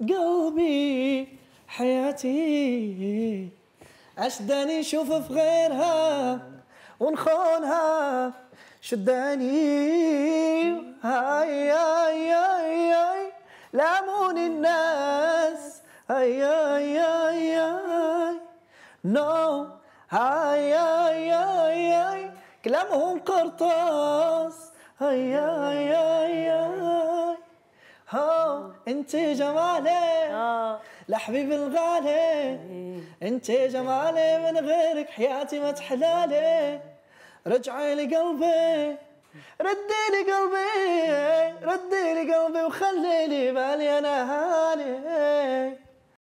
قلبي حياتي عشداني نشوف في غيرها ونخونها شداني هاي هاي هاي هاي لاموني الناس هاي هاي هاي هاي نو هاي هاي هاي هاي كلامهم قرطاس هاي هاي هاي ها انت جمالي لا حبيبي الغالي إيه. انت جمالي من غيرك حياتي ما تحلالي رجعي لقلبي ردي لي قلبي ردي لي قلبي وخلي لي بالي انا